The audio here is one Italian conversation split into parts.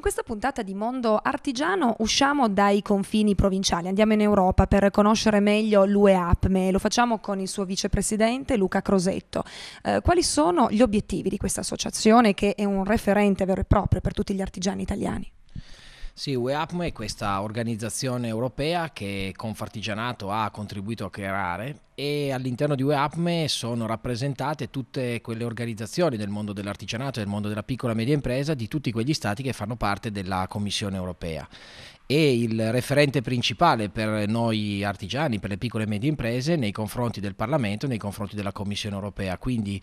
In questa puntata di Mondo Artigiano usciamo dai confini provinciali, andiamo in Europa per conoscere meglio l'UEAPME, lo facciamo con il suo vicepresidente Luca Crosetto. Eh, quali sono gli obiettivi di questa associazione che è un referente vero e proprio per tutti gli artigiani italiani? Sì, UEAPME è questa organizzazione europea che Confartigianato ha contribuito a creare e all'interno di UEAPME sono rappresentate tutte quelle organizzazioni del mondo dell'artigianato e del mondo della piccola e media impresa di tutti quegli stati che fanno parte della Commissione europea e il referente principale per noi artigiani, per le piccole e medie imprese nei confronti del Parlamento, nei confronti della Commissione europea, quindi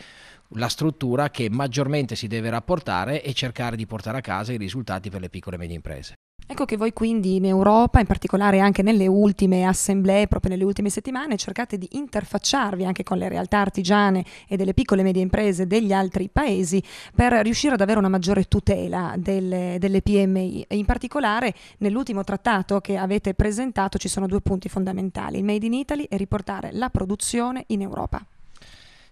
la struttura che maggiormente si deve rapportare e cercare di portare a casa i risultati per le piccole e medie imprese. Ecco che voi quindi in Europa, in particolare anche nelle ultime assemblee, proprio nelle ultime settimane, cercate di interfacciarvi anche con le realtà artigiane e delle piccole e medie imprese degli altri paesi per riuscire ad avere una maggiore tutela delle, delle PMI. E in particolare nell'ultimo trattato che avete presentato ci sono due punti fondamentali, il Made in Italy e riportare la produzione in Europa.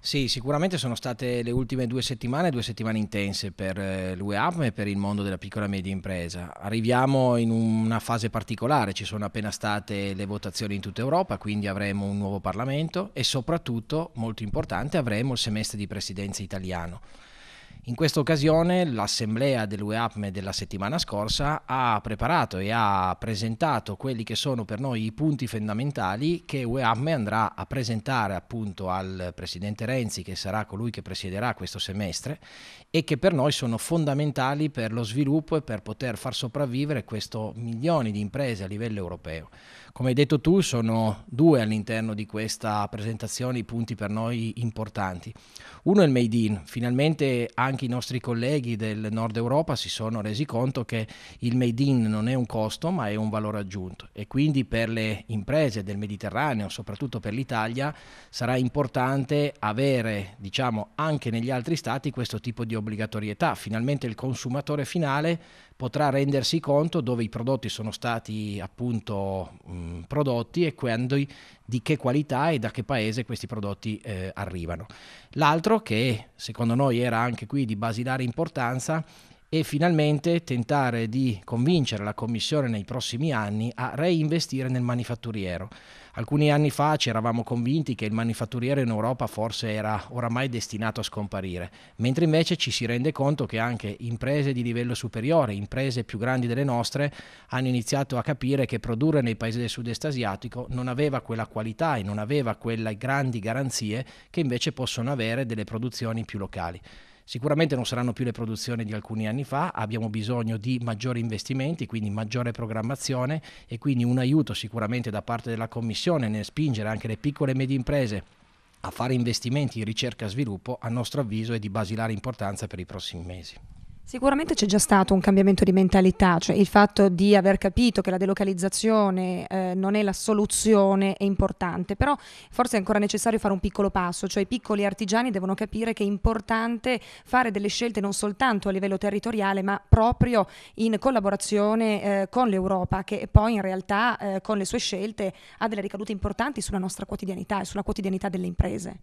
Sì, sicuramente sono state le ultime due settimane, due settimane intense per eh, l'UEAM e per il mondo della piccola e media impresa. Arriviamo in una fase particolare, ci sono appena state le votazioni in tutta Europa, quindi avremo un nuovo Parlamento e soprattutto, molto importante, avremo il semestre di presidenza italiano. In questa occasione l'assemblea dell'UEAPME della settimana scorsa ha preparato e ha presentato quelli che sono per noi i punti fondamentali che UEAPME andrà a presentare appunto al Presidente Renzi che sarà colui che presiederà questo semestre e che per noi sono fondamentali per lo sviluppo e per poter far sopravvivere questo milioni di imprese a livello europeo. Come hai detto tu, sono due all'interno di questa presentazione i punti per noi importanti. Uno è il made in. Finalmente anche i nostri colleghi del nord Europa si sono resi conto che il made in non è un costo ma è un valore aggiunto e quindi per le imprese del Mediterraneo, soprattutto per l'Italia, sarà importante avere, diciamo, anche negli altri stati questo tipo di obbligatorietà. Finalmente il consumatore finale potrà rendersi conto dove i prodotti sono stati appunto mh, mm, prodotti e quindi di che qualità e da che paese questi prodotti eh, arrivano. L'altro che secondo noi era anche qui di basilare importanza e finalmente tentare di convincere la Commissione nei prossimi anni a reinvestire nel manifatturiero. Alcuni anni fa ci eravamo convinti che il manifatturiero in Europa forse era oramai destinato a scomparire, mentre invece ci si rende conto che anche imprese di livello superiore, imprese più grandi delle nostre, hanno iniziato a capire che produrre nei paesi del sud-est asiatico non aveva quella qualità e non aveva quelle grandi garanzie che invece possono avere delle produzioni più locali. Sicuramente non saranno più le produzioni di alcuni anni fa, abbiamo bisogno di maggiori investimenti, quindi maggiore programmazione e quindi un aiuto sicuramente da parte della Commissione nel spingere anche le piccole e medie imprese a fare investimenti in ricerca e sviluppo, a nostro avviso è di basilare importanza per i prossimi mesi. Sicuramente c'è già stato un cambiamento di mentalità, cioè il fatto di aver capito che la delocalizzazione eh, non è la soluzione è importante, però forse è ancora necessario fare un piccolo passo, cioè i piccoli artigiani devono capire che è importante fare delle scelte non soltanto a livello territoriale, ma proprio in collaborazione eh, con l'Europa, che poi in realtà eh, con le sue scelte ha delle ricadute importanti sulla nostra quotidianità e sulla quotidianità delle imprese.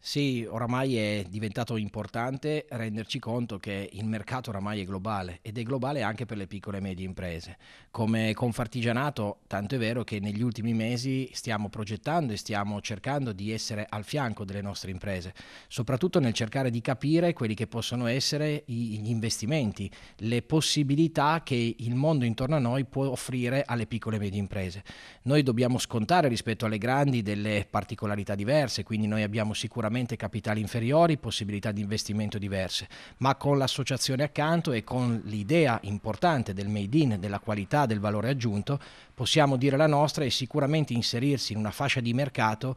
Sì, oramai è diventato importante renderci conto che il mercato oramai è globale ed è globale anche per le piccole e medie imprese. Come Confartigianato, tanto è vero che negli ultimi mesi stiamo progettando e stiamo cercando di essere al fianco delle nostre imprese, soprattutto nel cercare di capire quelli che possono essere gli investimenti, le possibilità che il mondo intorno a noi può offrire alle piccole e medie imprese. Noi dobbiamo scontare rispetto alle grandi delle particolarità diverse, quindi noi abbiamo sicuramente sicuramente capitali inferiori, possibilità di investimento diverse, ma con l'associazione accanto e con l'idea importante del made in, della qualità, del valore aggiunto, possiamo dire la nostra e sicuramente inserirsi in una fascia di mercato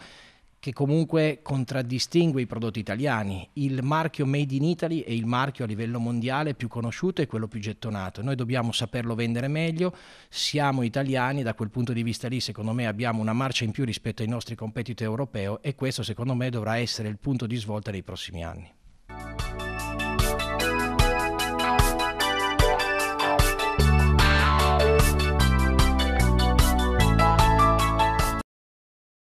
che comunque contraddistingue i prodotti italiani. Il marchio Made in Italy è il marchio a livello mondiale più conosciuto e quello più gettonato. Noi dobbiamo saperlo vendere meglio, siamo italiani, da quel punto di vista lì secondo me abbiamo una marcia in più rispetto ai nostri competitor europei e questo secondo me dovrà essere il punto di svolta dei prossimi anni.